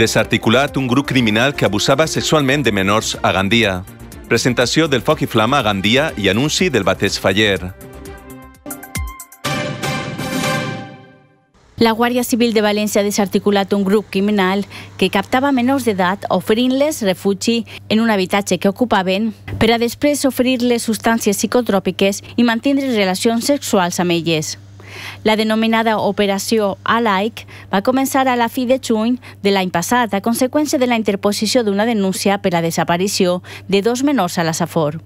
desarticulat un grup criminal que abusava sexualment de menors a Gandia. Presentació del foc i flama a Gandia i anunci del bateig faller. La Guàrdia Civil de València ha desarticulat un grup criminal que captava menors d'edat oferint-les refugi en un habitatge que ocupaven per a després oferir-les substàncies psicotròpiques i mantenir relacions sexuals amb elles. La denominada Operació Alike va començar a la fi de juny de l'any passat a conseqüència de la interposició d'una denúncia per la desaparició de dos menors a la Safor.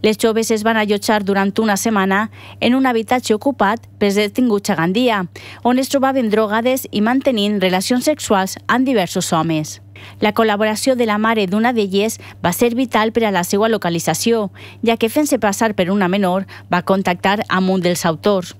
Les joves es van allotjar durant una setmana en un habitatge ocupat pels detinguts a Gandia, on es trobaven drogades i mantenint relacions sexuals amb diversos homes. La col·laboració de la mare d'una d'elles va ser vital per a la seva localització, ja que fent-se passar per una menor va contactar amb un dels autors.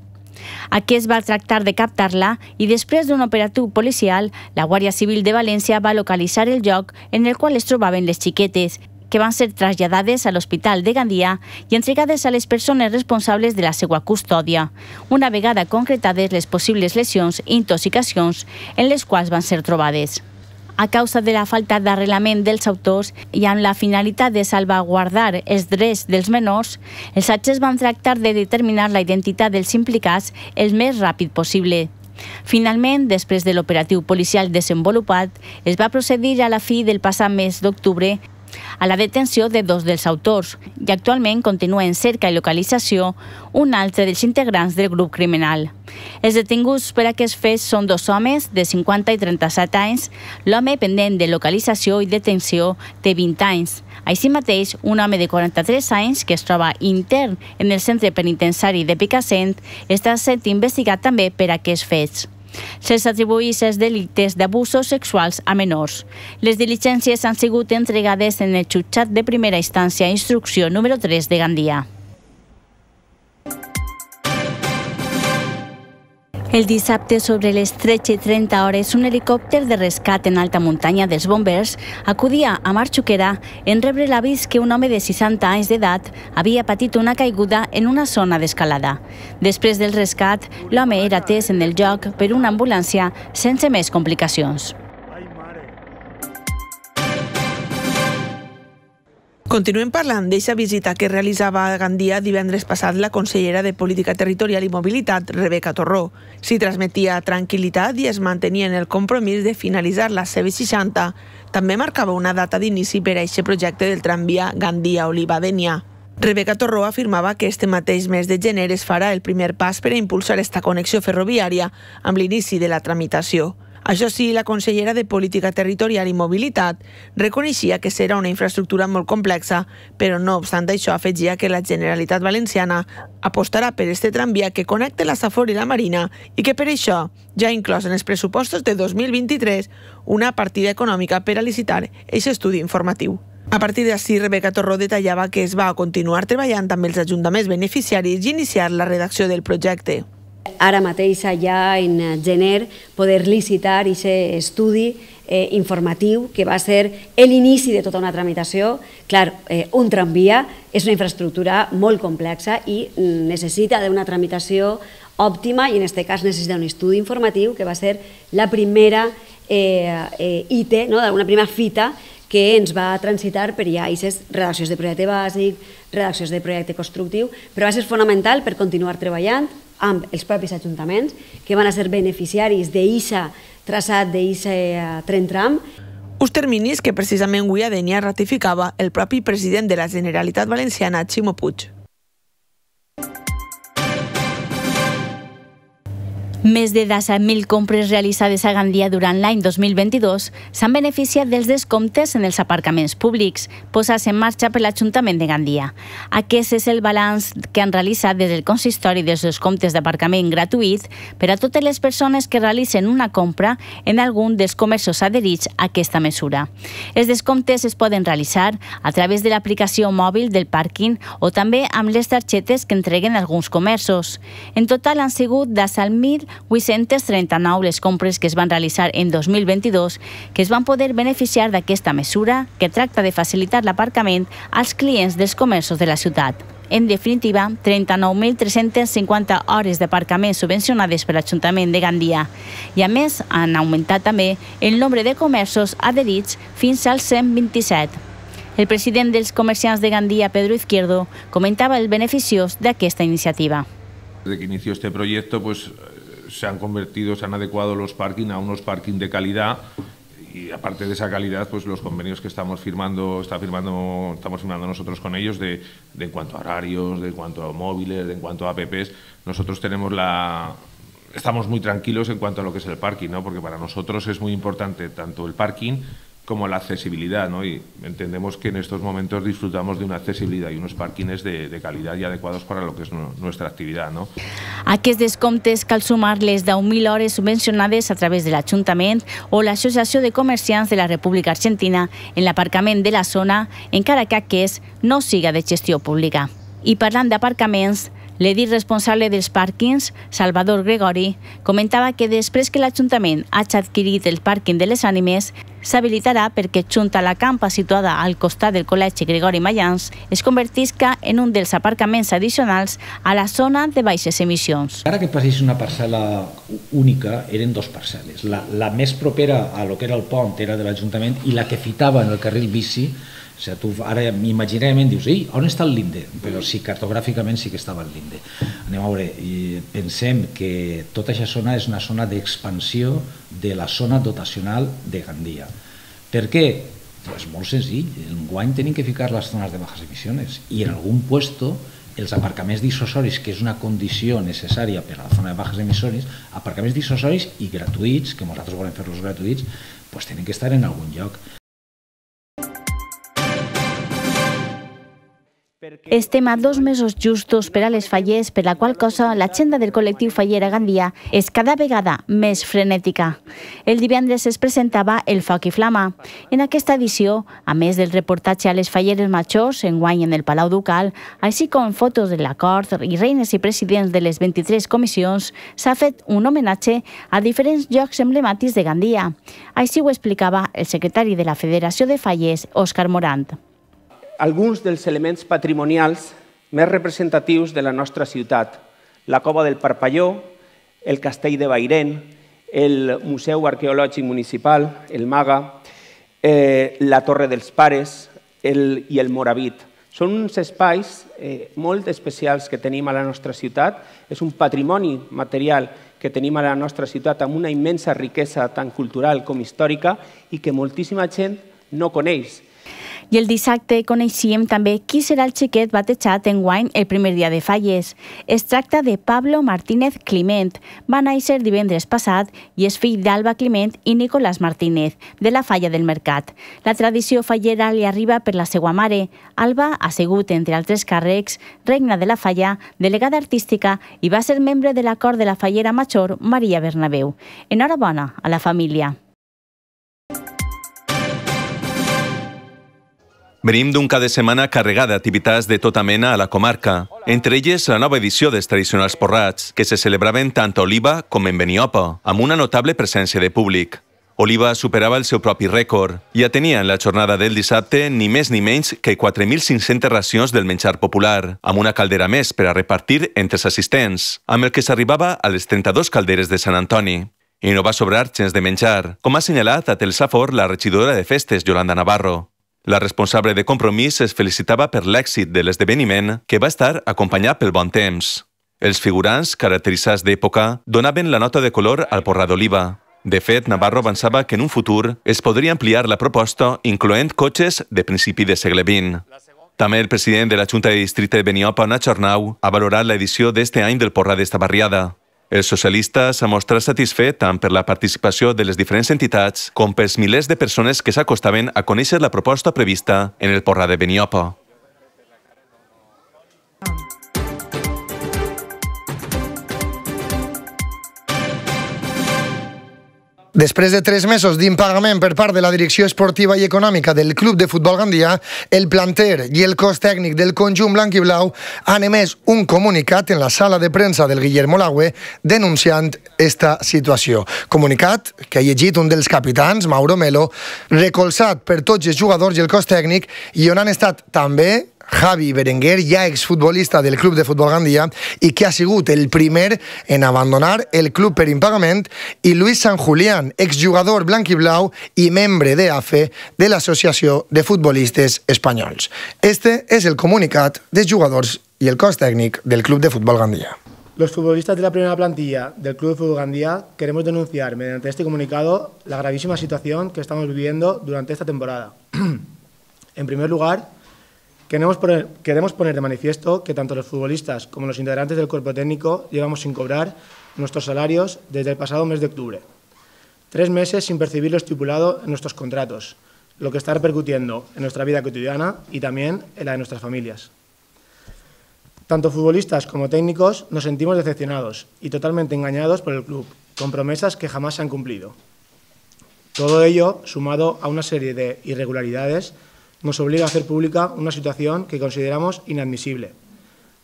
Aquí es va tractar de captar-la i després d'un operatiu policial, la Guàrdia Civil de València va localitzar el lloc en el qual es trobaven les xiquetes, que van ser traslladades a l'Hospital de Gandia i entregades a les persones responsables de la seva custòdia, una vegada concretades les possibles lesions i intoxicacions en les quals van ser trobades a causa de la falta d'arrelament dels autors i amb la finalitat de salvaguardar els drets dels menors, els atges van tractar de determinar la identitat dels implicats el més ràpid possible. Finalment, després de l'operatiu policial desenvolupat, es va procedir a la fi del passat mes d'octubre a la detenció de dos dels autors i actualment continua en cerca i localització un altre dels integrants del grup criminal. Els detinguts per aquests fets són dos homes de 50 i 37 anys, l'home pendent de localització i detenció té 20 anys. Així mateix, un home de 43 anys que es troba intern en el centre penitenciari de Picassent està sent investigat també per aquests fets. Se'ls atribuís els delictes d'abusos sexuals a menors. Les diligències han sigut entregades en el jutjat de primera instància instrucció número 3 de Gandia. El dissabte, sobre les 30 hores, un helicòpter de rescat en alta muntanya dels bombers acudia a Marxuquera en rebre l'avís que un home de 60 anys d'edat havia patit una caiguda en una zona d'escalada. Després del rescat, l'home era atès en el lloc per una ambulància sense més complicacions. Continuem parlant d'eixa visita que realitzava a Gandia divendres passat la consellera de Política Territorial i Mobilitat, Rebeca Torró. S'hi transmetia tranquil·litat i es mantenia en el compromís de finalitzar la CB60. També marcava una data d'inici per a aquest projecte del tramvia Gandia-Oliva-Denia. Rebeca Torró afirmava que este mateix mes de gener es farà el primer pas per a impulsar esta connexió ferroviària amb l'inici de la tramitació. Això sí, la consellera de Política Territorial i Mobilitat reconeixia que serà una infraestructura molt complexa, però no obstant això afegia que la Generalitat Valenciana apostarà per este tramvia que connecte la Safor i la Marina i que per això ja inclòs en els pressupostos de 2023 una partida econòmica per a licitar aquest estudi informatiu. A partir d'ací, Rebeca Torró detallava que es va continuar treballant amb els ajuntaments beneficiaris i iniciar la redacció del projecte. Ara mateix, allà en eh, gener, poder licitar aquest estudi eh, informatiu que va ser l'inici de tota una tramitació. Clar, eh, un tramvia és una infraestructura molt complexa i mm, necessita d'una tramitació òptima i en aquest cas necessita un estudi informatiu que va ser la primera eh, eh, IT, no? una primera fita que ens va transitar per ja aquestes redaccions de projecte bàsic, redaccions de projecte constructiu, però va ser fonamental per continuar treballant amb els propis ajuntaments, que van a ser beneficiaris d'ISA traçat d'ISA eh, tren tram. Uns terminis que precisament avui a Denia ratificava el propi president de la Generalitat Valenciana, Ximo Puig. Més de 10.000 compres realitzades a Gandia durant l'any 2022 s'han beneficiat dels descomptes en els aparcaments públics posats en marxa per l'Ajuntament de Gandia. Aquest és el balanç que han realitzat des del consistori dels descomptes d'aparcament gratuït per a totes les persones que realitzen una compra en algun dels comerços adherits a aquesta mesura. Els descomptes es poden realitzar a través de l'aplicació mòbil del pàrquing o també amb les targetes que entreguen alguns comerços. En total han sigut 10.000 839 les compres que es van realitzar en 2022 que es van poder beneficiar d'aquesta mesura que tracta de facilitar l'aparcament als clients dels comerços de la ciutat. En definitiva, 39.350 hores d'aparcament subvencionades per l'Ajuntament de Gandia. I a més, han augmentat també el nombre de comerços adherits fins als 127. El president dels comerciants de Gandia, Pedro Izquierdo, comentava el beneficiós d'aquesta iniciativa. Desde que inició este proyecto, pues se han convertido, se han adecuado los parking a unos parking de calidad y aparte de esa calidad, pues los convenios que estamos firmando, está firmando, estamos firmando nosotros con ellos de, de en cuanto a horarios, de en cuanto a móviles, de en cuanto a apps, nosotros tenemos la estamos muy tranquilos en cuanto a lo que es el parking, ¿no? Porque para nosotros es muy importante tanto el parking como la accesibilidad, ¿no? Y entendemos que en estos momentos disfrutamos de una accesibilidad y unos parquines de, calidad y adecuados para lo que es nuestra actividad. no? descontes descomptes cal sumar-les 1.000 horas subvencionades a través del ayuntamiento o asociación de comerciantes de la República Argentina en el aparcamiento de la zona, encara que es no siga de gestión pública. Y I de d'aparcaments, L'edit responsable dels pàrquings, Salvador Gregori, comentava que després que l'Ajuntament hagi adquirit el pàrquing de les ànimes, s'habilitarà perquè junta la campa situada al costat del Col·legi Gregori Mayans es convertisca en un dels aparcaments addicionals a la zona de baixes emissions. Ara que passés una parcel·la única eren dos parcel·les. La, la més propera a lo que era el pont era de l'Ajuntament i la que fitava en el carril bici o sigui, tu ara imaginàriament dius, ei, on està el linde? Però sí, cartogràficament sí que estava el linde. Anem a veure, i pensem que tota aquesta zona és una zona d'expansió de la zona dotacional de Gandia. Per què? Pues molt senzill, en guany tenim que ficar les zones de baixes emissions i en algun lloc els aparcaments dissuasoris, que és una condició necessària per a la zona de baixes emissions, aparcaments dissuasoris i gratuïts, que nosaltres volem fer-los gratuïts, pues tenen que estar en algun lloc. Estem a dos mesos justos per a les fallers, per la qual cosa l'agenda del col·lectiu faller a Gandia és cada vegada més frenètica. El divendres es presentava el Foc i Flama. En aquesta edició, a més del reportatge a les falleres majors, guany en el Palau Ducal, així com fotos de l'acord i reines i presidents de les 23 comissions, s'ha fet un homenatge a diferents llocs emblemàtics de Gandia. Així ho explicava el secretari de la Federació de Fallers, Òscar Morant alguns dels elements patrimonials més representatius de la nostra ciutat. La cova del Parpalló, el castell de Bairén, el Museu Arqueològic Municipal, el MAGA, eh, la Torre dels Pares el, i el Moravit. Són uns espais eh, molt especials que tenim a la nostra ciutat. És un patrimoni material que tenim a la nostra ciutat amb una immensa riquesa tant cultural com històrica i que moltíssima gent no coneix i el dissabte coneixíem també qui serà el xiquet batejat en guany el primer dia de falles. Es tracta de Pablo Martínez Climent. Va néixer divendres passat i és fill d'Alba Climent i Nicolás Martínez, de la Falla del Mercat. La tradició fallera li arriba per la seva mare. Alba ha sigut, entre altres càrrecs, regna de la Falla, delegada artística i va ser membre de l'acord de la fallera major Maria Bernabéu. Enhorabona a la família. Venim d'un cada setmana carregat d'activitats de tota mena a la comarca, entre elles la nova edició dels tradicionals porrats, que se celebraven tant a Oliva com en Beniopa, amb una notable presència de públic. Oliva superava el seu propi rècord. Ja tenia en la jornada del dissabte ni més ni menys que 4.500 racions del menjar popular, amb una caldera més per a repartir entre els assistents, amb el que s'arribava a les 32 calderes de Sant Antoni. I no va sobrar gens de menjar, com ha assenyalat a Telsafor la regidora de festes Yolanda Navarro. La responsable de Compromís es felicitava per l'èxit de l'esdeveniment, que va estar acompanyat pel bon temps. Els figurants, caracteritzats d'època, donaven la nota de color al porrà d'oliva. De fet, Navarro avançava que en un futur es podria ampliar la proposta incloent cotxes de principi de segle XX. També el president de la Junta de Districte de Beniopa, Nacho Arnau, ha valorat l'edició d'este any del Porrà d'esta barriada. El socialista s'ha mostrat satisfet tant per la participació de les diferents entitats com pels milers de persones que s'acostaven a conèixer la proposta prevista en el Porrà de Beniopo. Després de tres mesos d'impagament per part de la direcció esportiva i econòmica del Club de Futbol Gandia, el planter i el cos tècnic del conjunt blanc i blau han emès un comunicat en la sala de premsa del Guillermo Lagüe denunciant esta situació. Comunicat que ha llegit un dels capitans, Mauro Melo, recolzat per tots els jugadors i el cos tècnic i on han estat també Javi Berenguer, ja exfutbolista del club de futbol Gandia i que ha sigut el primer en abandonar el club per impagament, i Luis San Julián, exjugador blanc i blau i membre d'AFE e, de l'Associació de Futbolistes Espanyols. Este és el comunicat dels jugadors i el cos tècnic del club de futbol Gandia. Los futbolistas de la primera plantilla del Club de Fútbol Gandía queremos denunciar mediante este comunicado la gravísima situación que estamos viviendo durante esta temporada. en primer lugar, Queremos poner, de manifiesto que tanto los futbolistas como los integrantes del cuerpo técnico llevamos sin cobrar nuestros salarios desde el pasado mes de octubre. Tres meses sin percibir lo estipulado en nuestros contratos, lo que está repercutiendo en nuestra vida cotidiana y también en la de nuestras familias. Tanto futbolistas como técnicos nos sentimos decepcionados y totalmente engañados por el club, con promesas que jamás se han cumplido. Todo ello sumado a una serie de irregularidades nos obliga a hacer pública una situación que consideramos inadmisible.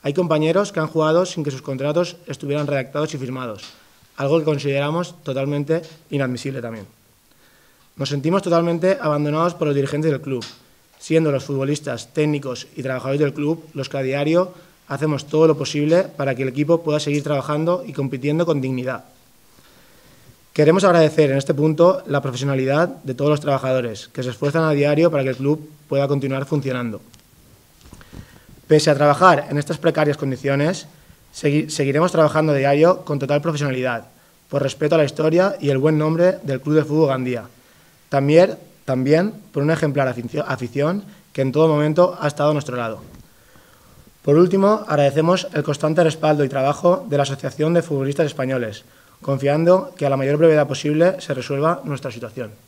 Hay compañeros que han jugado sin que sus contratos estuvieran redactados y firmados, algo que consideramos totalmente inadmisible también. Nos sentimos totalmente abandonados por los dirigentes del club, siendo los futbolistas, técnicos y trabajadores del club los que a diario hacemos todo lo posible para que el equipo pueda seguir trabajando y compitiendo con dignidad. Queremos agradecer en este punto la profesionalidad de todos los trabajadores que se esfuerzan a diario para que el club pueda continuar funcionando. Pese a trabajar en estas precarias condiciones, seguiremos trabajando a diario con total profesionalidad, por respeto a la historia y el buen nombre del Club de Fútbol Gandía. También, también por una ejemplar afición que en todo momento ha estado a nuestro lado. Por último, agradecemos el constante respaldo y trabajo de la Asociación de Futbolistas Españoles, confiando que a la mayor brevedad posible se resuelva nuestra situación.